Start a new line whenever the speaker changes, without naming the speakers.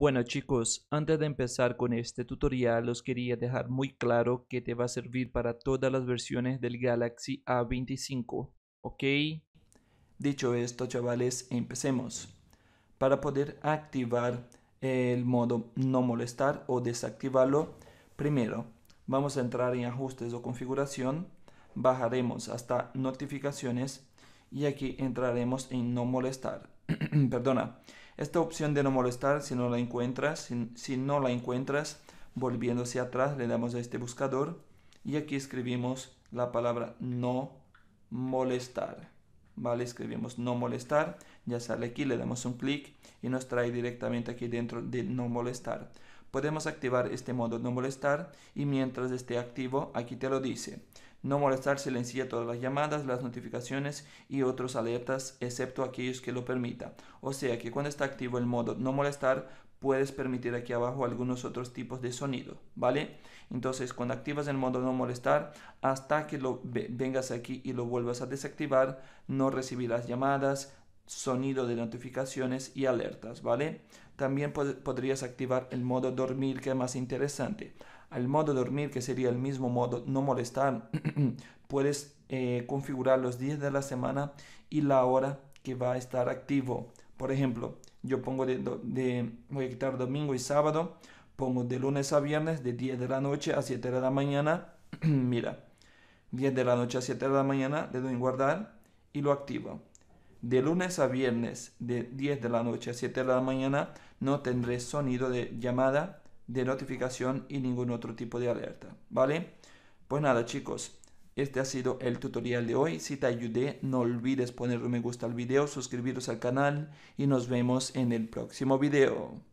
Bueno chicos, antes de empezar con este tutorial os quería dejar muy claro que te va a servir para todas las versiones del Galaxy A25, ¿ok? Dicho esto chavales, empecemos. Para poder activar el modo no molestar o desactivarlo, primero vamos a entrar en ajustes o configuración, bajaremos hasta notificaciones y aquí entraremos en no molestar. perdona, esta opción de no molestar, si no la encuentras, si, no la encuentras, volviéndose atrás le damos a este buscador y aquí escribimos la palabra no molestar. ¿Vale? Escribimos no molestar, ya sale aquí, le damos un clic y nos trae directamente aquí dentro de no molestar. Podemos activar este modo no molestar y mientras esté activo, aquí te lo dice no molestar silencia todas las llamadas, las notificaciones y otros alertas, excepto aquellos que lo permita. O sea que cuando está activo el modo no molestar, puedes permitir aquí abajo algunos otros tipos de sonido, ¿vale? Entonces, cuando activas el modo no molestar, hasta que lo vengas aquí y lo vuelvas a desactivar, no recibirás llamadas, sonido de notificaciones y alertas, ¿vale? También podrías activar el modo dormir, que es más interesante al modo dormir, que sería el mismo modo no molestar, puedes eh, configurar los días de la semana y la hora que va a estar activo. Por ejemplo, yo pongo de, de, voy a quitar domingo y sábado, pongo de lunes a viernes de 10 de la noche a 7 de la mañana. Mira, 10 de la noche a 7 de la mañana le doy guardar y lo activo. De lunes a viernes de 10 de la noche a 7 de la mañana no tendré sonido de llamada de notificación y ningún otro tipo de alerta, ¿vale? Pues nada chicos, este ha sido el tutorial de hoy, si te ayudé no olvides poner un me gusta al video, suscribiros al canal y nos vemos en el próximo video.